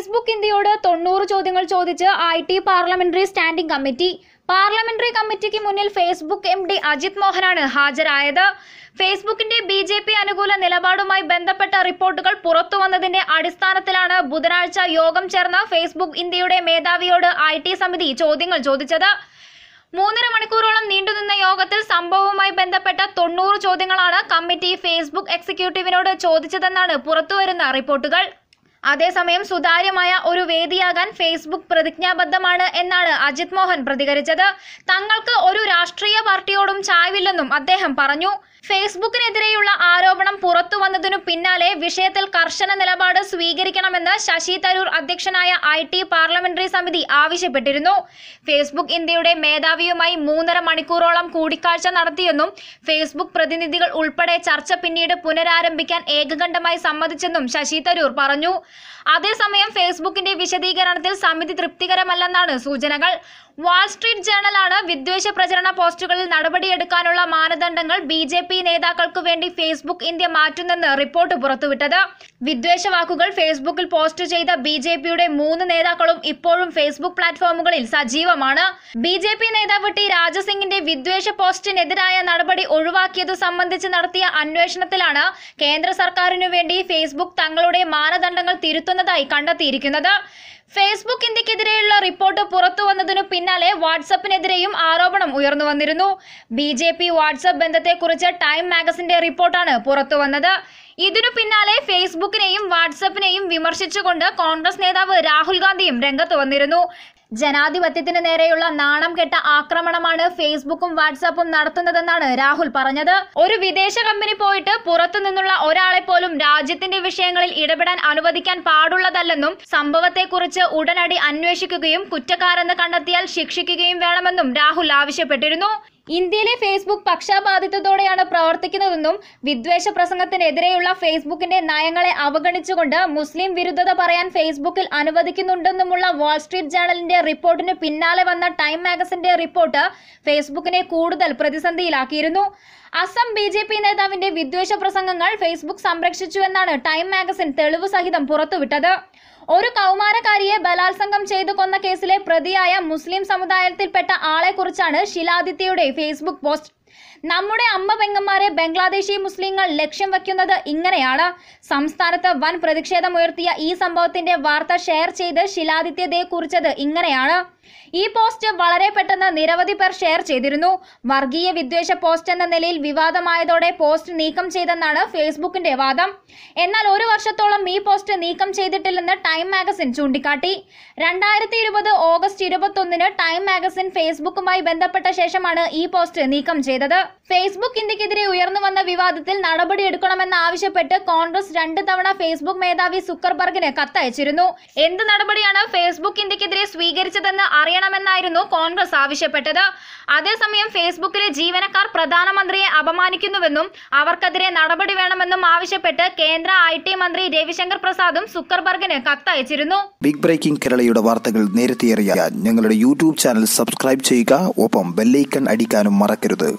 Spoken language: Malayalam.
ഫേസ്ബുക്ക് ഇന്ത്യയോട് തൊണ്ണൂറ് ചോദ്യങ്ങൾ ചോദിച്ച് I T parliamentary standing committee parliamentary കമ്മിറ്റിക്ക് മുന്നിൽ ഫേസ്ബുക്ക് എം ഡി അജിത് മോഹനാണ് ഹാജരായത് ഫേസ്ബുക്കിന്റെ ബി ജെ പി അനുകൂല നിലപാടുമായി ബന്ധപ്പെട്ട റിപ്പോർട്ടുകൾ പുറത്തു വന്നതിന്റെ അടിസ്ഥാനത്തിലാണ് ബുധനാഴ്ച യോഗം ചേർന്ന് ഫേസ്ബുക്ക് ഇന്ത്യയുടെ മേധാവിയോട് ഐ ടി സമിതി ചോദ്യങ്ങൾ ചോദിച്ചത് മൂന്നര മണിക്കൂറോളം നീണ്ടുനിന്ന യോഗത്തിൽ സംഭവവുമായി ബന്ധപ്പെട്ട തൊണ്ണൂറ് ചോദ്യങ്ങളാണ് കമ്മിറ്റി ഫേസ്ബുക്ക് എക്സിക്യൂട്ടീവിനോട് ചോദിച്ചതെന്നാണ് പുറത്തുവരുന്ന റിപ്പോർട്ടുകൾ അതേസമയം സുതാര്യമായ ഒരു വേദിയാകാൻ ഫേസ്ബുക്ക് പ്രതിജ്ഞാബദ്ധമാണ് എന്നാണ് അജിത് മോഹൻ പ്രതികരിച്ചത് തങ്ങൾക്ക് ഒരു രാഷ്ട്രീയ പാർട്ടിയോടും ചായവില്ലെന്നും അദ്ദേഹം പറഞ്ഞു ഫേസ്ബുക്കിനെതിരെയുള്ള ആരോപണം പിന്നാലെ വിഷയത്തിൽ കർശന നിലപാട് സ്വീകരിക്കണമെന്ന് ശശി തരൂർ അധ്യക്ഷനായ ഐ ടി പാർലമെന്ററി സമിതി ആവശ്യപ്പെട്ടിരുന്നു ഫേസ്ബുക്ക് ഇന്ത്യയുടെ മേധാവിയുമായി മൂന്നര മണിക്കൂറോളം കൂടിക്കാഴ്ച നടത്തിയെന്നും ഫേസ്ബുക്ക് പ്രതിനിധികൾ ഉൾപ്പെടെ ചർച്ച പിന്നീട് പുനരാരംഭിക്കാൻ ഏകകണ്ഠമായി സമ്മതിച്ചെന്നും ശശി തരൂർ പറഞ്ഞു അതേസമയം ഫേസ്ബുക്കിന്റെ വിശദീകരണത്തിൽ സമിതി തൃപ്തികരമല്ലെന്നാണ് സൂചനകൾ വാൾസ്ട്രീറ്റ് ജേണലാണ് വിദ്വേഷ പ്രചരണ പോസ്റ്റുകളിൽ നടപടിയെടുക്കാനുള്ള മാനദണ്ഡങ്ങൾ ബി നേതാക്കൾക്ക് വേണ്ടി ഫേസ്ബുക്ക് ഇന്ത്യ മാറ്റുന്നെന്ന് റിപ്പോർട്ട് റിപ്പോർട്ട് പുറത്തുവിട്ടത് വിദ്വേഷ വാക്കുകൾ ഫേസ്ബുക്കിൽ പോസ്റ്റ് ചെയ്ത ബി ജെ പിയുടെ മൂന്ന് നേതാക്കളും ഇപ്പോഴും ഫേസ്ബുക്ക് പ്ലാറ്റ്ഫോമുകളിൽ സജീവമാണ് ബി ജെ പി നേതാവ് ടി രാജസിംഗിന്റെ വിദ്വേഷ പോസ്റ്റിനെതിരായ നടപടി ഒഴിവാക്കിയതു സംബന്ധിച്ച് നടത്തിയ അന്വേഷണത്തിലാണ് കേന്ദ്ര സർക്കാരിനു വേണ്ടി ഫേസ്ബുക്ക് തങ്ങളുടെ മാനദണ്ഡങ്ങൾ തിരുത്തുന്നതായി കണ്ടെത്തിയിരിക്കുന്നത് ഫേസ്ബുക്ക് ഇന്ത്യക്കെതിരെയുള്ള റിപ്പോർട്ട് പുറത്തു വന്നതിനു പിന്നാലെ വാട്സപ്പിനെതിരെയും ആരോപണം ഉയർന്നു വന്നിരുന്നു ബി ജെ പി വാട്സപ്പ് ബന്ധത്തെക്കുറിച്ച് ടൈം മാഗസിന്റെ റിപ്പോർട്ടാണ് പുറത്തു വന്നത് ഇതിനു പിന്നാലെ ഫേസ്ബുക്കിനെയും വാട്സപ്പിനെയും വിമർശിച്ചുകൊണ്ട് കോൺഗ്രസ് നേതാവ് രാഹുൽ ഗാന്ധിയും രംഗത്ത് വന്നിരുന്നു ജനാധിപത്യത്തിന് നേരെയുള്ള നാണം കെട്ട ആക്രമണമാണ് ഫേസ്ബുക്കും വാട്സാപ്പും നടത്തുന്നതെന്നാണ് രാഹുൽ പറഞ്ഞത് ഒരു വിദേശ കമ്പനി പോയിട്ട് പുറത്തു നിന്നുള്ള ഒരാളെ പോലും രാജ്യത്തിന്റെ വിഷയങ്ങളിൽ ഇടപെടാൻ അനുവദിക്കാൻ പാടുള്ളതല്ലെന്നും സംഭവത്തെക്കുറിച്ച് ഉടനടി അന്വേഷിക്കുകയും കുറ്റക്കാരെന്ന് കണ്ടെത്തിയാൽ ശിക്ഷിക്കുകയും വേണമെന്നും രാഹുൽ ആവശ്യപ്പെട്ടിരുന്നു ഇന്ത്യയിലെ ഫേസ്ബുക്ക് പക്ഷാപാതിത്വത്തോടെയാണ് പ്രവർത്തിക്കുന്നതെന്നും വിദ്വേഷ പ്രസംഗത്തിനെതിരെയുള്ള ഫേസ്ബുക്കിന്റെ നയങ്ങളെ അവഗണിച്ചുകൊണ്ട് മുസ്ലിം വിരുദ്ധത പറയാൻ ഫേസ്ബുക്കിൽ അനുവദിക്കുന്നുണ്ടെന്നുമുള്ള വാൾസ്ട്രീറ്റ് ജേണലിന്റെ റിപ്പോർട്ടിന് പിന്നാലെ വന്ന ടൈം മാഗസിന്റെ റിപ്പോർട്ട് ഫേസ്ബുക്കിനെ കൂടുതൽ പ്രതിസന്ധിയിലാക്കിയിരുന്നു അസം ബി ജെ പി നേതാവിന്റെ വിദ്വേഷ പ്രസംഗങ്ങൾ ഫേസ്ബുക്ക് സംരക്ഷിച്ചുവെന്നാണ് ടൈം മാഗസിൻ തെളിവ് സഹിതം പുറത്തുവിട്ടത് ഒരു കൗമാരക്കാരിയെ ബലാത്സംഗം ചെയ്തു കൊന്ന കേസിലെ പ്രതിയായ മുസ്ലിം സമുദായത്തിൽപ്പെട്ട ആളെക്കുറിച്ചാണ് ശിലാദിത്യയുടെ ഫേസ്ബുക്ക് പോസ്റ്റ് നമ്മുടെ അമ്മ പെങ്ങന്മാരെ ബംഗ്ലാദേശി മുസ്ലിങ്ങൾ ലക്ഷ്യം വയ്ക്കുന്നത് ഇങ്ങനെയാണ് സംസ്ഥാനത്ത് വൻ പ്രതിഷേധമുയർത്തിയ ഈ സംഭവത്തിന്റെ വാർത്ത ഷെയർ ചെയ്ത് ശിലാദിത്യതയെ കുറിച്ചത് ഇങ്ങനെയാണ് ഈ പോസ്റ്റ് വളരെ പെട്ടെന്ന് നിരവധി പേർ ഷെയർ ചെയ്തിരുന്നു വർഗീയ വിദ്വേഷ പോസ്റ്റ് എന്ന നിലയിൽ വിവാദമായതോടെ പോസ്റ്റ് നീക്കം ചെയ്തെന്നാണ് ഫേസ്ബുക്കിന്റെ വാദം എന്നാൽ ഒരു വർഷത്തോളം ഈ പോസ്റ്റ് നീക്കം ചെയ്തിട്ടില്ലെന്ന് ടൈം മാഗസിൻ ചൂണ്ടിക്കാട്ടി രണ്ടായിരത്തി ഇരുപത് ഓഗസ്റ്റ് ഇരുപത്തൊന്നിന് ടൈം മാഗസിൻ ഫേസ്ബുക്കുമായി ബന്ധപ്പെട്ട ശേഷമാണ് ഈ പോസ്റ്റ് നീക്കം ചെയ്തത് ഫേസ്ബുക്ക് ഇന്ത്യക്കെതിരെ ഉയർന്നു വന്ന വിവാദത്തിൽ നടപടിയെടുക്കണമെന്ന് ആവശ്യപ്പെട്ട് കോൺഗ്രസ് രണ്ട് തവണ ഫേസ്ബുക്ക് മേധാവി സുക്കർബർഗിന് കത്തയച്ചിരുന്നു എന്ത് നടപടിയാണ് ഫേസ്ബുക്ക് ഇന്ത്യക്കെതിരെ സ്വീകരിച്ചതെന്ന് അറിയണമെന്നായിരുന്നു കോൺഗ്രസ് ആവശ്യപ്പെട്ടത് അതേസമയം ഫേസ്ബുക്കിലെ ജീവനക്കാർ പ്രധാനമന്ത്രിയെ അപമാനിക്കുന്നുവെന്നും അവർക്കെതിരെ നടപടി വേണമെന്നും ആവശ്യപ്പെട്ട് കേന്ദ്ര ഐ ടി മന്ത്രി രവിശങ്കർ പ്രസാദും സുക്കർബർഗിന് കത്തയച്ചിരുന്നു ബിഗ് ബ്രേക്കിംഗ് കേരളയുടെ വാർത്തകൾ നേരത്തെ അറിയാൻ ഞങ്ങളുടെ യൂട്യൂബ് ചാനൽ സബ്സ്ക്രൈബ് ചെയ്യുക ഒപ്പം ബെല്ലൈക്കൺ അടിക്കാനും മറക്കരുത്